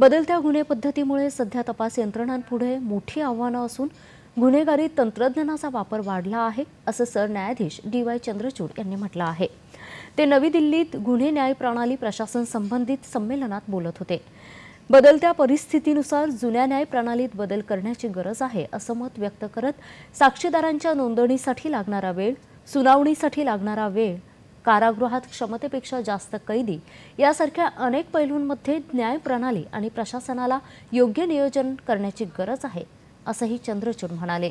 बदलत्या गुन्हे पद्धतीमुळे सध्या तपास यंत्रणांपुढे मोठी आव्हानं असून गुन्हेगारी तंत्रज्ञानाचा वापर वाढला आहे असं सरन्यायाधीश डी वाय चंद्रचूड यांनी म्हटलं आहे ते नवी दिल्लीत गुन्हे न्याय प्रणाली प्रशासन संबंधित संमेलनात बोलत होते बदलत्या परिस्थितीनुसार जुन्या न्याय प्रणालीत बदल करण्याची गरज आहे असं मत व्यक्त करत साक्षीदारांच्या नोंदणीसाठी लागणारा वेळ सुनावणीसाठी लागणारा वेळ कारागृहात क्षमतेपेक्षा जास्त कैदी यासारख्या अनेक पैलूंमध्ये न्यायप्रणाली आणि प्रशासनाला योग्य नियोजन करण्याची गरज आहे असंही चंद्रचूड म्हणाले